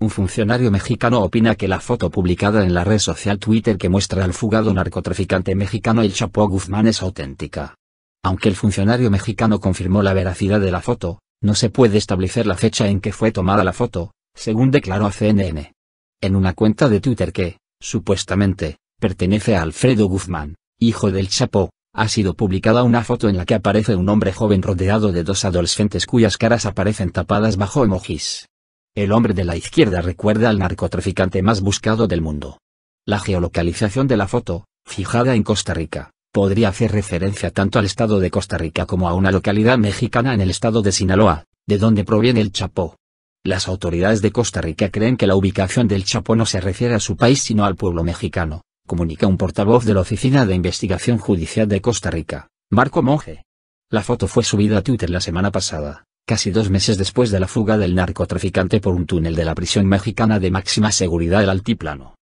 Un funcionario mexicano opina que la foto publicada en la red social Twitter que muestra al fugado narcotraficante mexicano El Chapo Guzmán es auténtica. Aunque el funcionario mexicano confirmó la veracidad de la foto, no se puede establecer la fecha en que fue tomada la foto, según declaró a CNN. En una cuenta de Twitter que, supuestamente, pertenece a Alfredo Guzmán, hijo del Chapo, ha sido publicada una foto en la que aparece un hombre joven rodeado de dos adolescentes cuyas caras aparecen tapadas bajo emojis. El hombre de la izquierda recuerda al narcotraficante más buscado del mundo. La geolocalización de la foto, fijada en Costa Rica, podría hacer referencia tanto al estado de Costa Rica como a una localidad mexicana en el estado de Sinaloa, de donde proviene el chapó. Las autoridades de Costa Rica creen que la ubicación del chapó no se refiere a su país sino al pueblo mexicano, comunica un portavoz de la Oficina de Investigación Judicial de Costa Rica, Marco Monge. La foto fue subida a Twitter la semana pasada, casi dos meses después de la fuga del narcotraficante por un túnel de la prisión mexicana de máxima seguridad del Altiplano.